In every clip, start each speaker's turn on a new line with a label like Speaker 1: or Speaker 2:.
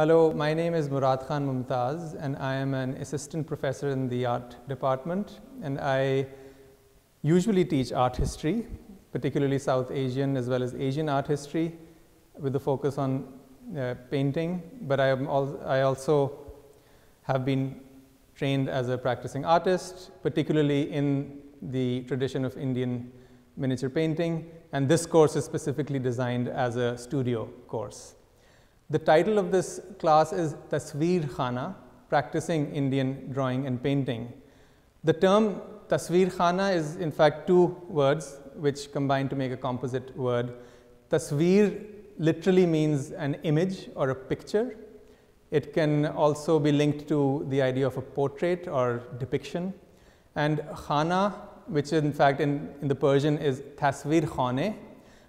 Speaker 1: Hello, my name is Murad Khan Mumtaz and I am an assistant professor in the art department and I usually teach art history, particularly South Asian as well as Asian art history with a focus on uh, painting, but I, am al I also have been trained as a practicing artist, particularly in the tradition of Indian miniature painting and this course is specifically designed as a studio course. The title of this class is Tasveer Khana, Practicing Indian Drawing and Painting. The term Tasveer Khana is in fact two words which combine to make a composite word. Tasveer literally means an image or a picture. It can also be linked to the idea of a portrait or depiction. And Khana, which in fact in, in the Persian is Tasvir Khane.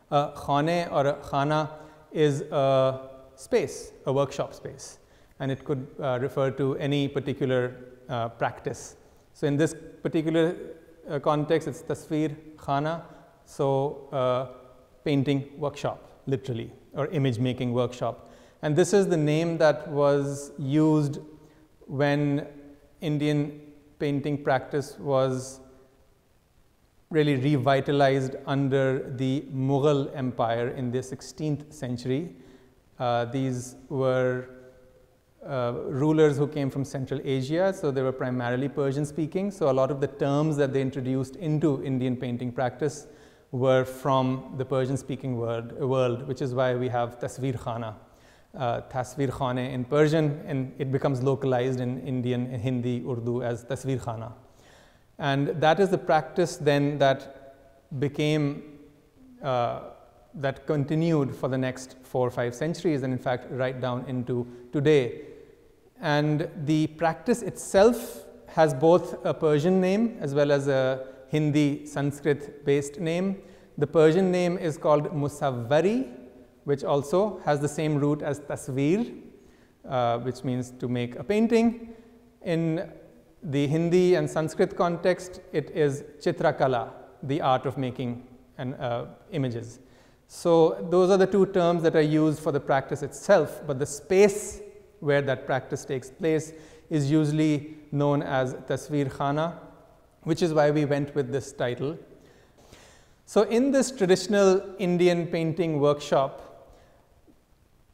Speaker 1: A Khane or a Khana is a space, a workshop space, and it could uh, refer to any particular uh, practice. So, in this particular uh, context, it's tasveer khana, so uh, painting workshop, literally, or image making workshop. And this is the name that was used when Indian painting practice was really revitalized under the Mughal Empire in the 16th century uh, these were uh, rulers who came from Central Asia, so they were primarily Persian speaking. So a lot of the terms that they introduced into Indian painting practice were from the Persian speaking world, world which is why we have Tasvir Khana, uh, Tasvir Khane in Persian, and it becomes localized in Indian, in Hindi, Urdu as Tasvir Khana. And that is the practice then that became uh, that continued for the next four or five centuries and in fact right down into today. And the practice itself has both a Persian name as well as a Hindi Sanskrit based name. The Persian name is called musavari, which also has the same root as tasvir, uh, which means to make a painting. In the Hindi and Sanskrit context it is Chitrakala, the art of making and, uh, images. So those are the two terms that are used for the practice itself, but the space where that practice takes place is usually known as Tasveer Khana, which is why we went with this title. So in this traditional Indian painting workshop,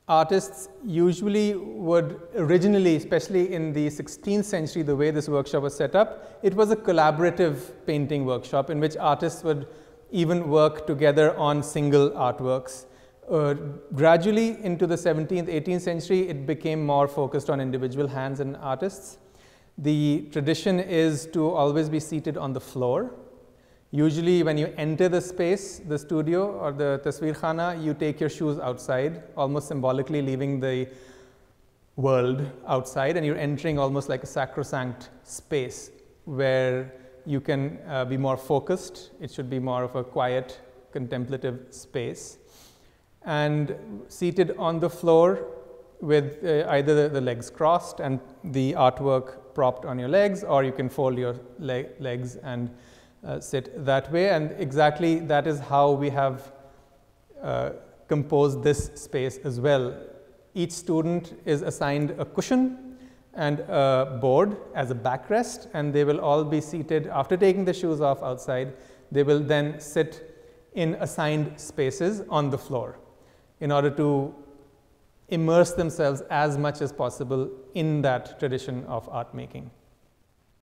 Speaker 1: artists usually would originally, especially in the 16th century, the way this workshop was set up, it was a collaborative painting workshop in which artists would even work together on single artworks. Uh, gradually into the 17th, 18th century, it became more focused on individual hands and artists. The tradition is to always be seated on the floor. Usually when you enter the space, the studio or the tasveer khana, you take your shoes outside, almost symbolically leaving the world outside and you're entering almost like a sacrosanct space where you can uh, be more focused. It should be more of a quiet, contemplative space. And seated on the floor with uh, either the legs crossed and the artwork propped on your legs, or you can fold your legs and uh, sit that way. And exactly that is how we have uh, composed this space as well. Each student is assigned a cushion and a board as a backrest and they will all be seated after taking the shoes off outside. They will then sit in assigned spaces on the floor in order to immerse themselves as much as possible in that tradition of art making.